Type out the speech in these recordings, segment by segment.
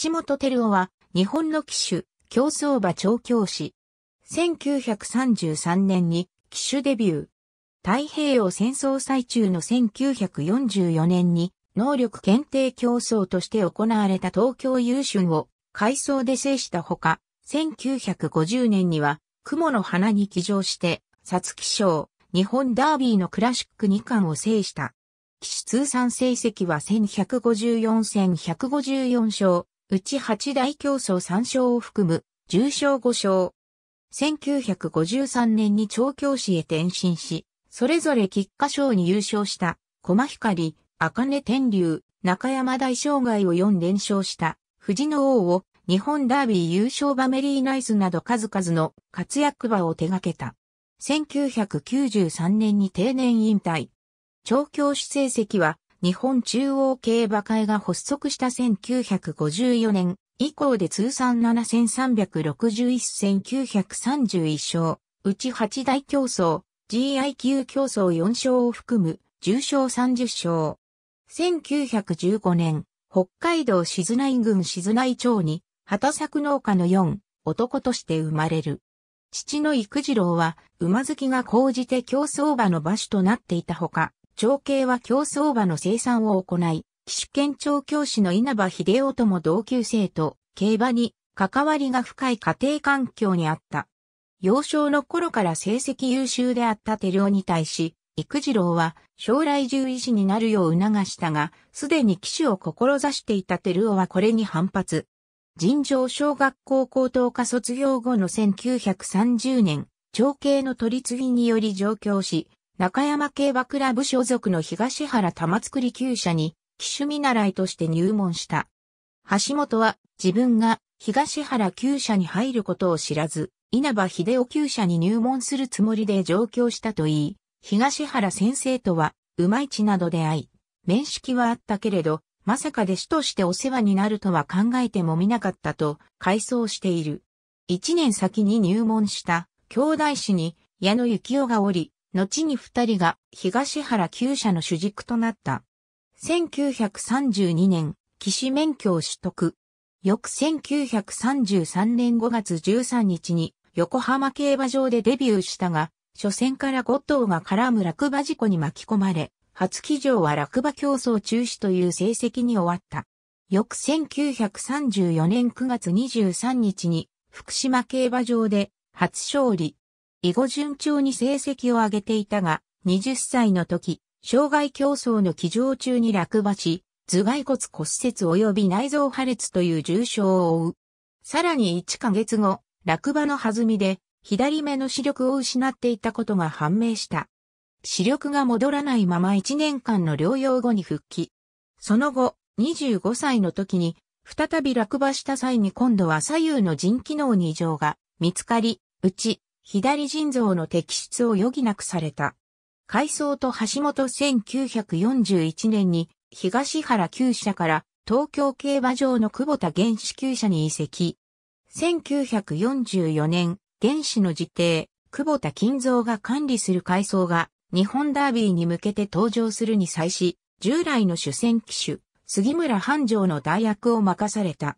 橋本照夫は、日本の騎手、競走馬調教師。1933年に騎手デビュー。太平洋戦争最中の1944年に、能力検定競争として行われた東京優春を改装で制したほか、1950年には、雲の花に騎乗して、皐月賞、日本ダービーのクラシック2冠を制した。騎手通算成績は1154戦154勝、うち八大競争三勝を含む重賞五勝。1953年に調教師へ転身し、それぞれ菊花賞に優勝した、駒光、茜天竜、中山大障害を4連勝した、藤野王を日本ダービー優勝バメリーナイスなど数々の活躍場を手掛けた。1993年に定年引退。調教師成績は日本中央競馬会が発足した1954年以降で通算7361戦931勝、うち8大競争、GI 級競争4勝を含む重賞30勝。1915年、北海道静内郡静内町に、畑作農家の4、男として生まれる。父の育次郎は、馬好きが高じて競走馬の馬主となっていたほか、長兄は競走馬の生産を行い、騎手兼長教師の稲葉秀夫とも同級生と、競馬に関わりが深い家庭環境にあった。幼少の頃から成績優秀であったルオに対し、育次郎は将来獣医師になるよう促したが、すでに騎手を志していたルオはこれに反発。尋常小学校高等科卒業後の1930年、長兄の取り次ぎにより上京し、中山競馬クラブ所属の東原玉造厩舎に、騎手見習いとして入門した。橋本は自分が東原厩舎に入ることを知らず、稲葉秀夫厩舎に入門するつもりで上京したといい、東原先生とは、馬市などで会い、面識はあったけれど、まさか弟子としてお世話になるとは考えてもみなかったと、回想している。一年先に入門した、兄弟子に、矢野幸雄がおり、後に二人が東原旧社の主軸となった。1932年、騎士免許を取得。翌1933年5月13日に横浜競馬場でデビューしたが、初戦から5頭が絡む落馬事故に巻き込まれ、初騎乗は落馬競争中止という成績に終わった。翌1934年9月23日に福島競馬場で初勝利、以後順調に成績を上げていたが、20歳の時、障害競争の騎乗中に落馬し、頭蓋骨骨折及び内臓破裂という重傷を負う。さらに1ヶ月後、落馬の弾みで、左目の視力を失っていたことが判明した。視力が戻らないまま1年間の療養後に復帰。その後、25歳の時に、再び落馬した際に今度は左右の腎機能に異常が見つかり、うち左腎臓の摘出を余儀なくされた。海藻と橋本1941年に東原厩舎から東京競馬場の久保田原始厩舎に移籍。1944年、原始の辞定、久保田金蔵が管理する海藻が日本ダービーに向けて登場するに際し、従来の主戦機種、杉村繁盛の代役を任された。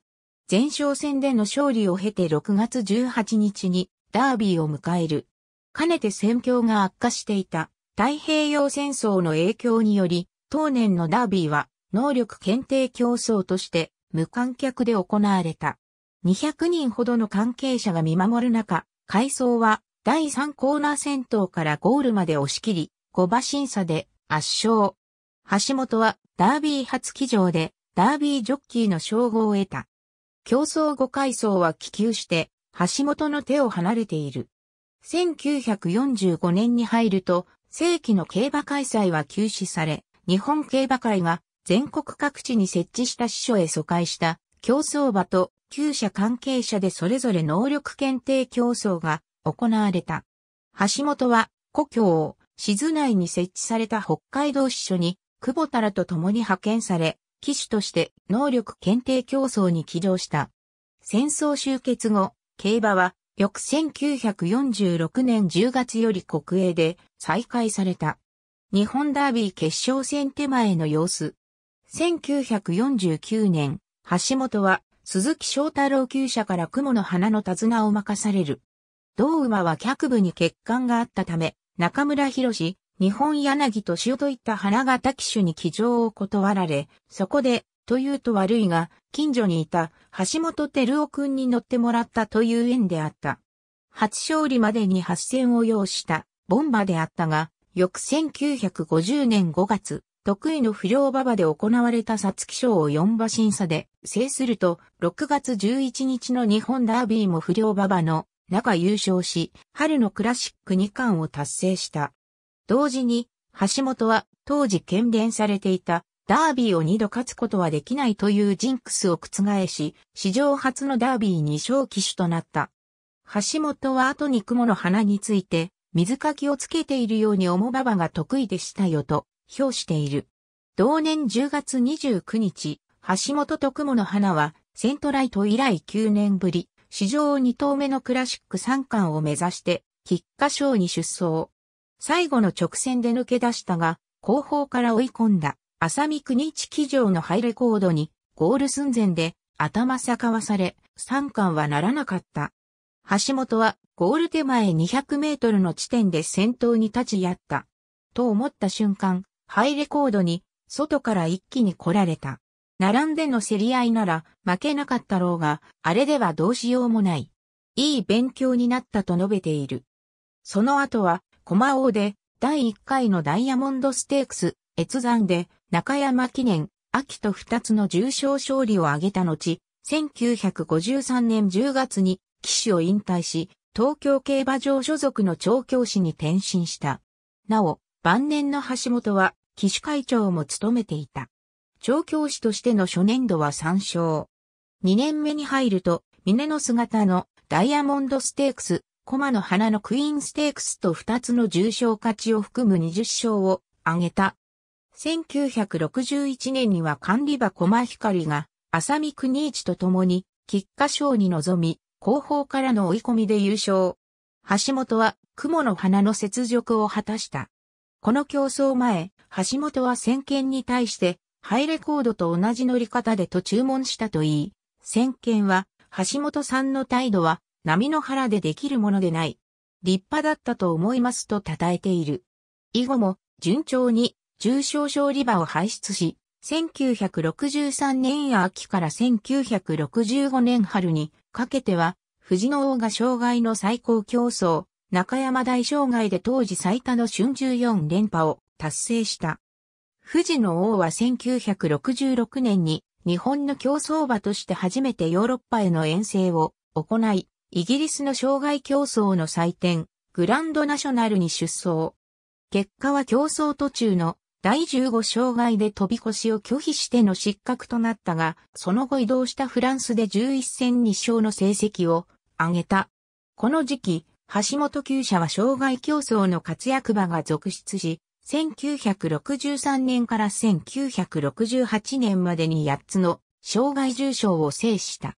前哨戦での勝利を経て6月18日にダービーを迎える。かねて戦況が悪化していた太平洋戦争の影響により、当年のダービーは能力検定競争として無観客で行われた。200人ほどの関係者が見守る中、改装は第3コーナー戦闘からゴールまで押し切り、5馬審査で圧勝。橋本はダービー初騎乗でダービージョッキーの称号を得た。競争5回走は気球して橋本の手を離れている。1945年に入ると、正規の競馬開催は休止され、日本競馬会が全国各地に設置した支所へ疎開した競争馬と旧社関係者でそれぞれ能力検定競争が行われた。橋本は故郷を静内に設置された北海道支所に久保田らと共に派遣され、騎手として能力検定競争に起動した。戦争終結後、競馬は、翌1946年10月より国営で再開された。日本ダービー決勝戦手前の様子。1949年、橋本は鈴木翔太郎厩舎から雲の花の手綱を任される。同馬は脚部に欠陥があったため、中村博士、日本柳と塩といった花形機種に騎乗を断られ、そこでというと悪いが、近所にいた橋本照夫君に乗ってもらったという縁であった。初勝利までに8戦を要したボンバであったが、翌1950年5月、得意の不良馬場で行われた皐月賞を4馬審査で制すると、6月11日の日本ダービーも不良馬場の中優勝し、春のクラシック2冠を達成した。同時に、橋本は当時懸伝されていたダービーを二度勝つことはできないというジンクスを覆し、史上初のダービー二勝騎手となった。橋本は後に雲の花について、水かきをつけているように思ばばが得意でしたよと、評している。同年10月29日、橋本と雲の花は、セントライト以来9年ぶり、史上2頭目のクラシック3冠を目指して、菊花賞に出走。最後の直線で抜け出したが、後方から追い込んだ。浅見国一騎乗のハイレコードに、ゴール寸前で、頭逆わされ、三冠はならなかった。橋本は、ゴール手前200メートルの地点で先頭に立ち会った。と思った瞬間、ハイレコードに、外から一気に来られた。並んでの競り合いなら、負けなかったろうが、あれではどうしようもない。いい勉強になったと述べている。その後は、駒王で、第1回のダイヤモンドステークス、越山で、中山記念、秋と2つの重賞勝利を挙げた後、1953年10月に騎手を引退し、東京競馬場所属の調教師に転身した。なお、晩年の橋本は騎手会長も務めていた。調教師としての初年度は3勝。2年目に入ると、峰の姿のダイヤモンドステークス、駒の花のクイーンステークスと2つの重賞勝ちを含む20勝を挙げた。1961年には管理馬駒光が、浅見国一と共に、菊花賞に臨み、後方からの追い込みで優勝。橋本は、雲の花の雪辱を果たした。この競争前、橋本は先見に対して、ハイレコードと同じ乗り方でと注文したといい、先見は、橋本さんの態度は、波の腹でできるものでない。立派だったと思いますと称えている。以後も、順調に重症症リバを排出し、1963年秋から1965年春にかけては、富士の王が障害の最高競争、中山大障害で当時最多の春14連覇を達成した。富士の王は1966年に日本の競争馬として初めてヨーロッパへの遠征を行い、イギリスの障害競争の祭典、グランドナショナルに出走。結果は競争途中の第15障害で飛び越しを拒否しての失格となったが、その後移動したフランスで11戦2勝の成績を上げた。この時期、橋本厩舎は障害競争の活躍場が続出し、1963年から1968年までに8つの障害重賞を制した。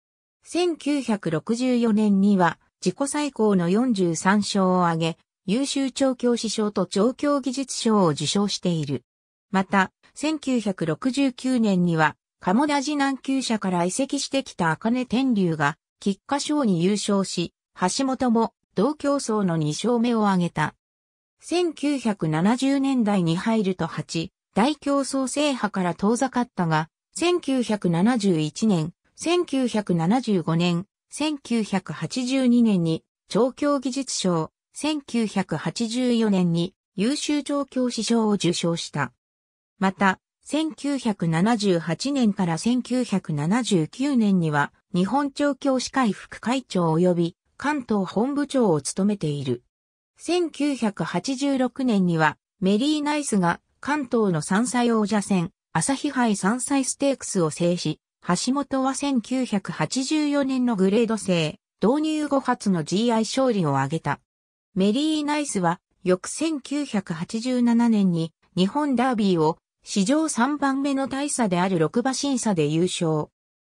1964年には自己最高の43勝を挙げ、優秀調教師賞と調教技術賞を受賞している。また、1969年には、鴨田寺南宮社から移籍してきた茜天竜が、菊花賞に優勝し、橋本も同競争の2勝目を挙げた。1970年代に入ると8、大競争制覇から遠ざかったが、1971年、1975年、1982年に調教技術賞、1984年に優秀調教師賞を受賞した。また、1978年から1979年には、日本調教師会副会長及び関東本部長を務めている。1986年には、メリーナイスが関東の山菜王者戦、朝日杯山菜ステークスを制し、橋本は1984年のグレード制、導入後初の GI 勝利を挙げた。メリーナイスは、翌1987年に日本ダービーを史上3番目の大差である6馬審査で優勝。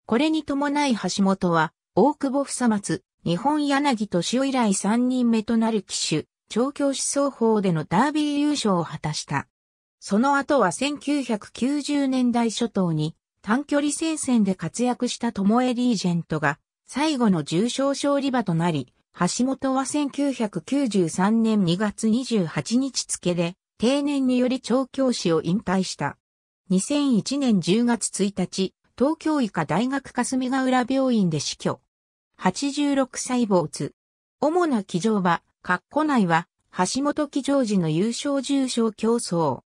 これに伴い橋本は、大久保久松、日本柳敏夫以来3人目となる騎手、調教師双方でのダービー優勝を果たした。その後は1990年代初頭に短距離戦線で活躍したトモエリージェントが最後の重賞勝利馬となり、橋本は1993年2月28日付で定年により調教師を引退した。2001年10月1日、東京医科大学霞ヶ浦病院で死去。86歳没。主な騎乗馬、括弧内は、橋本騎乗時の優勝重賞競争。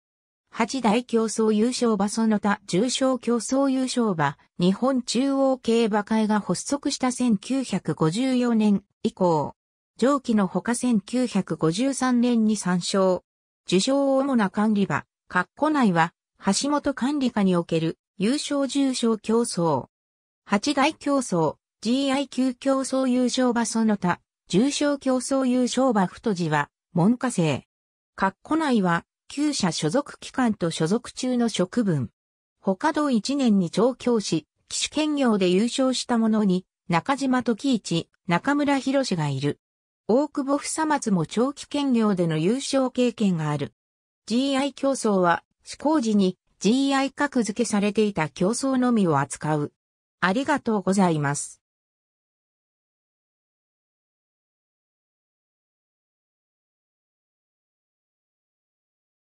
八大競争優勝馬その他重賞競争優勝馬、日本中央競馬会が発足した1954年以降、上記のほか1953年に参照、受賞を主な管理場、括弧内は、橋本管理下における優勝重賞競争。八大競争、GI 級競争優勝馬その他、重賞競争優勝馬太字は、門下生。括弧内は、旧社所属機関と所属中の職分。他同一年に調教し、騎手兼業で優勝した者に、中島時一、中村博がいる。大久保久松も長期兼業での優勝経験がある。GI 競争は、施行時に GI 格付けされていた競争のみを扱う。ありがとうございます。